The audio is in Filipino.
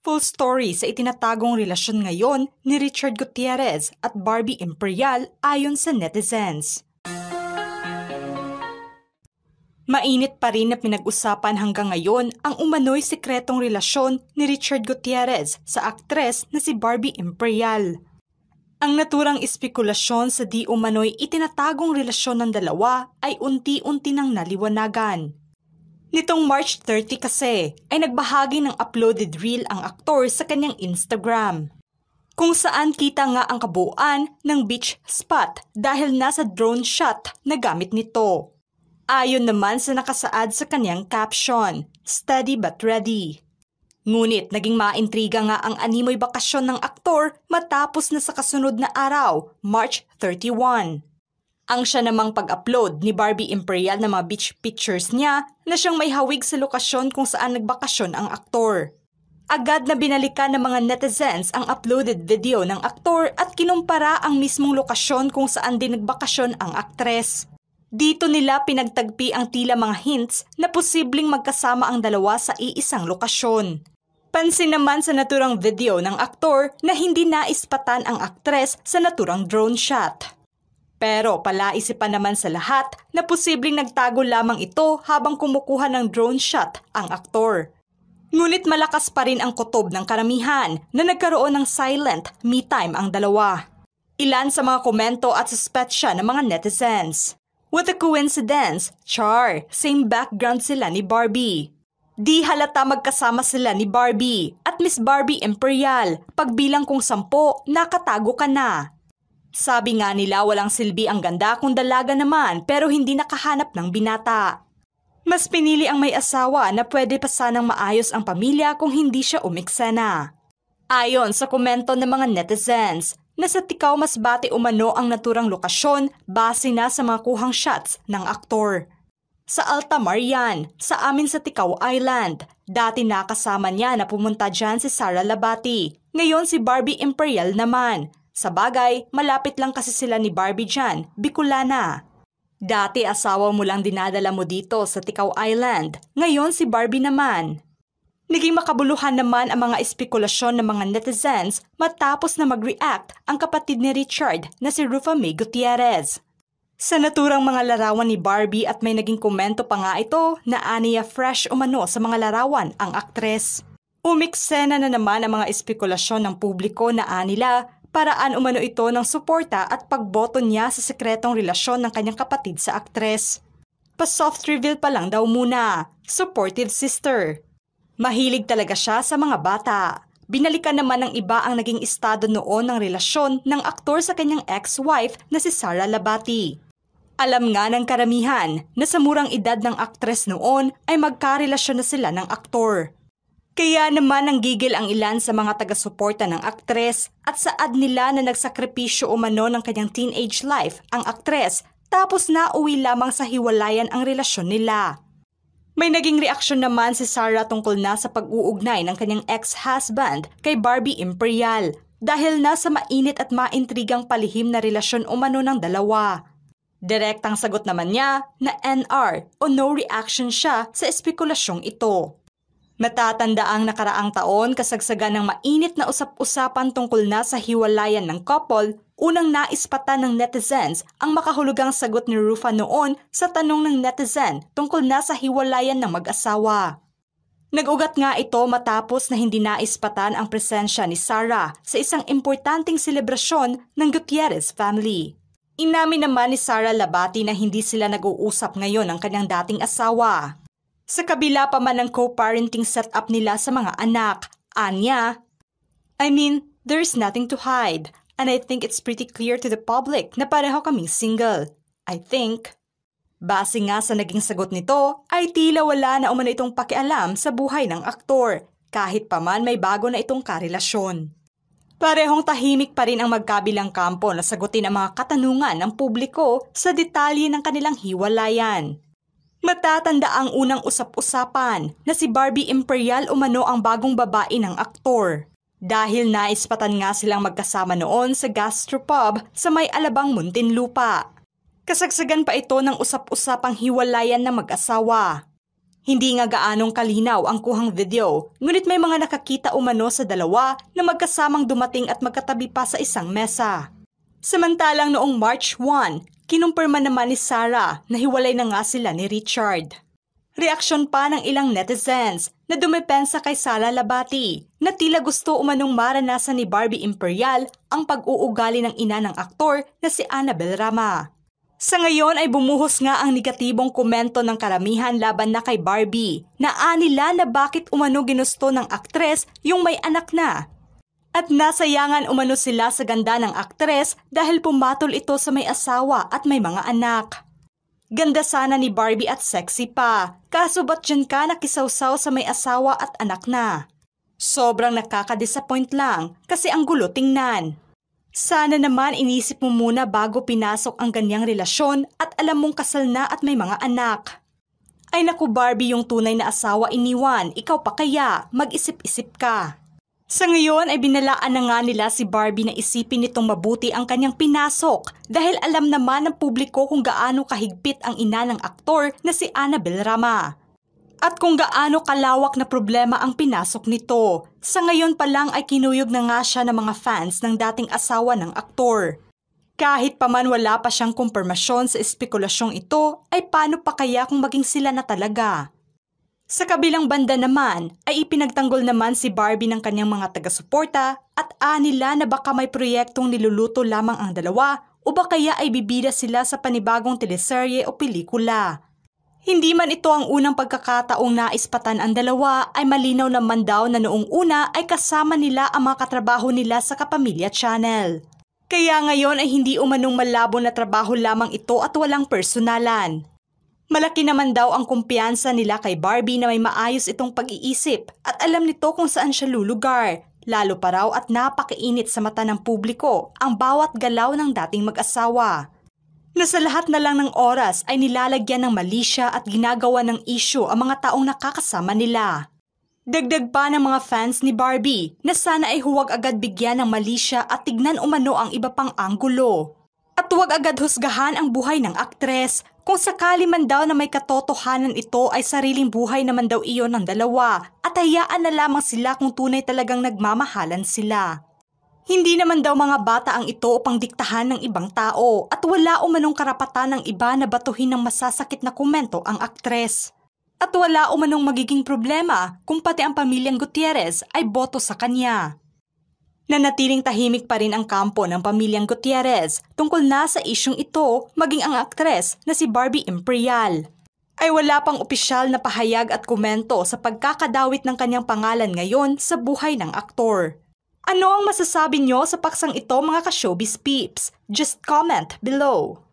Full story sa itinatagong relasyon ngayon ni Richard Gutierrez at Barbie Imperial ayon sa netizens. Mainit pa rin na pinag-usapan hanggang ngayon ang umano'y sikretong relasyon ni Richard Gutierrez sa aktres na si Barbie Imperial. Ang naturang espekulasyon sa di umano'y itinatagong relasyon ng dalawa ay unti-unti nang naliwanagan. Nitong March 30 kasi ay nagbahagi ng uploaded reel ang aktor sa kanyang Instagram. Kung saan kita nga ang kabuuan ng beach spot dahil nasa drone shot na gamit nito. Ayon naman sa nakasaad sa kanyang caption, Steady but ready. Ngunit naging maintriga nga ang animoy bakasyon ng aktor matapos na sa kasunod na araw, March 31. Ang siya namang pag-upload ni Barbie Imperial ng mga beach pictures niya na siyang may hawig sa lokasyon kung saan nagbakasyon ang aktor. Agad na binalikan ng mga netizens ang uploaded video ng aktor at kinumpara ang mismong lokasyon kung saan din nagbakasyon ang aktres. Dito nila pinagtagpi ang tila mga hints na posibleng magkasama ang dalawa sa iisang lokasyon. Pansin naman sa naturang video ng aktor na hindi naispatan ang aktres sa naturang drone shot. Pero palaisipan naman sa lahat na posibleng nagtago lamang ito habang kumukuha ng drone shot ang aktor. Ngunit malakas pa rin ang kutob ng karamihan na nagkaroon ng silent me time ang dalawa. Ilan sa mga komento at suspetsya ng mga netizens. What a coincidence, char, same background sila ni Barbie. Di halata magkasama sila ni Barbie at Miss Barbie Imperial pagbilang kung sampo, nakatago ka na. Sabi nga nila walang silbi ang ganda kung dalaga naman pero hindi nakahanap ng binata. Mas pinili ang may asawa na pwede pa sanang maayos ang pamilya kung hindi siya umiksena. Ayon sa komento ng mga netizens, na sa tikaw mas bati umano ang naturang lokasyon base na sa mga kuhang shots ng aktor. Sa Alta Marian, sa amin sa Tikaw Island. Dati nakasama niya na pumunta dyan si Sara Labati. Ngayon si Barbie Imperial naman. Sa bagay, malapit lang kasi sila ni Barbie dyan, Bicolana. Dati asawa mo lang dinadala mo dito sa Tikaw Island, ngayon si Barbie naman. Naging makabuluhan naman ang mga espekulasyon ng mga netizens matapos na mag-react ang kapatid ni Richard na si Rufa May Gutierrez. Sa naturang mga larawan ni Barbie at may naging komento pa nga ito na aniya fresh umano sa mga larawan ang aktres. Umiksena na naman ang mga espekulasyon ng publiko na anila Paraan umano ito ng suporta at pagboto niya sa sekretong relasyon ng kanyang kapatid sa aktres. Pa-soft reveal pa lang daw muna, supportive sister. Mahilig talaga siya sa mga bata. Binalikan naman ng iba ang naging estado noon ng relasyon ng aktor sa kanyang ex-wife na si Sara Labati. Alam nga ng karamihan na sa murang edad ng aktres noon ay magkarelasyon na sila ng aktor. Kaya naman ang gigil ang ilan sa mga taga-suporta ng aktres at saad nila na nagsakripisyo umano ng kanyang teenage life ang aktres tapos na uwi lamang sa hiwalayan ang relasyon nila. May naging reaksyon naman si Sarah tungkol na sa pag-uugnay ng kanyang ex-husband kay Barbie Imperial dahil na sa mainit at maintrigang palihim na relasyon umano ng dalawa. Direktang sagot naman niya na NR o no reaction siya sa espekulasyong ito. Matatanda ang nakaraang taon kasagsagan ng mainit na usap-usapan tungkol na sa hiwalayan ng couple, unang naispatan ng netizens ang makahulugang sagot ni Rufa noon sa tanong ng netizen tungkol na sa hiwalayan ng mag-asawa. Nagugat nga ito matapos na hindi naispatan ang presensya ni Sarah sa isang importanteng selebrasyon ng Gutierrez family. Inamin naman ni Sarah Labati na hindi sila nag-uusap ngayon ng kanyang dating asawa. Sa kabila pa man ng co-parenting setup nila sa mga anak, Anya, I mean, there's nothing to hide. And I think it's pretty clear to the public na pareho kaming single. I think. Base nga sa naging sagot nito, ay tila wala na umano itong pakialam sa buhay ng aktor, kahit pa man may bago na itong karelasyon. Parehong tahimik pa rin ang magkabilang kampo na sagutin ang mga katanungan ng publiko sa detalye ng kanilang hiwalayan. Matatanda ang unang usap-usapan na si Barbie Imperial umano ang bagong babae ng aktor. Dahil naispatan nga silang magkasama noon sa gastropub sa may alabang Muntinlupa. Kasagsagan pa ito ng usap-usapang hiwalayan ng mag-asawa. Hindi nga gaanong kalinaw ang kuhang video, ngunit may mga nakakita umano sa dalawa na magkasamang dumating at magkatabi pa sa isang mesa. Samantalang noong March 1, Kinumpirma naman ni Sarah na hiwalay na nga sila ni Richard. Reaksyon pa ng ilang netizens na dumepensa kay Sara Labati na tila gusto umanong maranasan ni Barbie Imperial ang pag-uugali ng ina ng aktor na si Annabel Rama. Sa ngayon ay bumuhos nga ang negatibong komento ng karamihan laban na kay Barbie na anila na bakit umano ginusto ng aktres yung may anak na at nasayangan umano sila sa ganda ng aktres dahil pumatol ito sa may asawa at may mga anak. Ganda sana ni Barbie at sexy pa, kaso ba't dyan ka nakisawsaw sa may asawa at anak na? Sobrang nakakadisappoint lang kasi ang gulo tingnan. Sana naman inisip mo muna bago pinasok ang ganyang relasyon at alam mong kasal na at may mga anak. Ay naku Barbie yung tunay na asawa iniwan, ikaw pa kaya, mag-isip-isip ka. Sa ngayon ay binalaan na nga nila si Barbie na isipin nitong mabuti ang kanyang pinasok dahil alam naman ng publiko kung gaano kahigpit ang ina ng aktor na si Annabel Rama. At kung gaano kalawak na problema ang pinasok nito. Sa ngayon pa lang ay kinuyog na nga siya ng mga fans ng dating asawa ng aktor. Kahit paman wala pa siyang kumpirmasyon sa espekulasyong ito, ay paano pa kaya kung maging sila na talaga? Sa kabilang banda naman ay ipinagtanggol naman si Barbie ng kanyang mga taga-suporta at anila na baka may proyektong niluluto lamang ang dalawa o ba kaya ay bibida sila sa panibagong teleserye o pelikula. Hindi man ito ang unang pagkakataong naispatan ang dalawa ay malinaw naman daw na noong una ay kasama nila ang mga katrabaho nila sa Kapamilya Channel. Kaya ngayon ay hindi umanong malabo na trabaho lamang ito at walang personalan. Malaki naman daw ang kumpiyansa nila kay Barbie na may maayos itong pag-iisip at alam nito kung saan siya lulugar. Lalo pa raw at napakainit sa mata ng publiko ang bawat galaw ng dating mag-asawa. Nasa lahat na lang ng oras ay nilalagyan ng malisya at ginagawa ng isyo ang mga taong nakakasama nila. Dagdag pa ng mga fans ni Barbie na sana ay huwag agad bigyan ng malisya at tignan umano ang iba pang anggulo. At huwag agad husgahan ang buhay ng aktres kung sakali man daw na may katotohanan ito ay sariling buhay naman daw iyon ng dalawa at hayaan na lamang sila kung tunay talagang nagmamahalan sila. Hindi naman daw mga bata ang ito upang diktahan ng ibang tao at wala umanong karapatan ng iba na batuhin ng masasakit na komento ang aktres. At wala umanong magiging problema kung pati ang pamilyang Gutierrez ay boto sa kanya. Nanatiling tahimik pa rin ang kampo ng pamilyang Gutierrez tungkol na sa isyong ito maging ang aktres na si Barbie Imperial. Ay wala pang opisyal na pahayag at komento sa pagkakadawit ng kanyang pangalan ngayon sa buhay ng aktor. Ano ang masasabi nyo sa paksang ito mga ka-showbiz peeps? Just comment below.